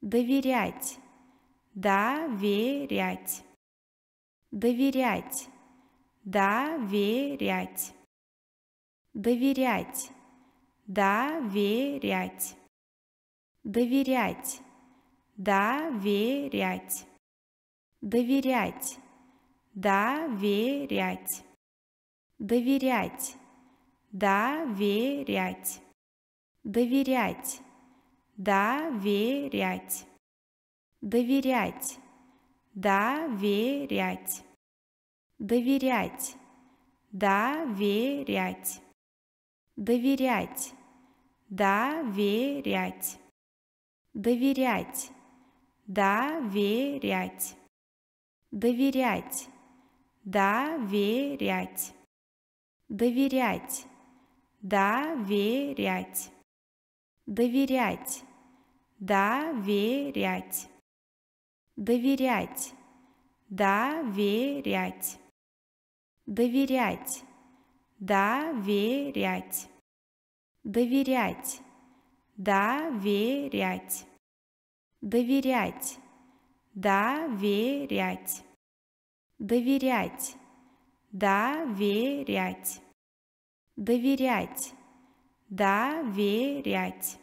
доверять, доверять, доверять, доверять, доверять, доверять, доверять, доверять, доверять, доверять, доверять, доверять, доверять Доверять. Доверять. Доверять. Доверять. Доверять. Доверять. Доверять. Доверять. Доверять. Доверять. Доверять. Доверять. Доверять. Доверять. Доверять. Доверять. Доверять. Доверять. Доверять. Доверять. Доверять. Доверять. Доверять. Доверять. Доверять. Доверять. Доверять.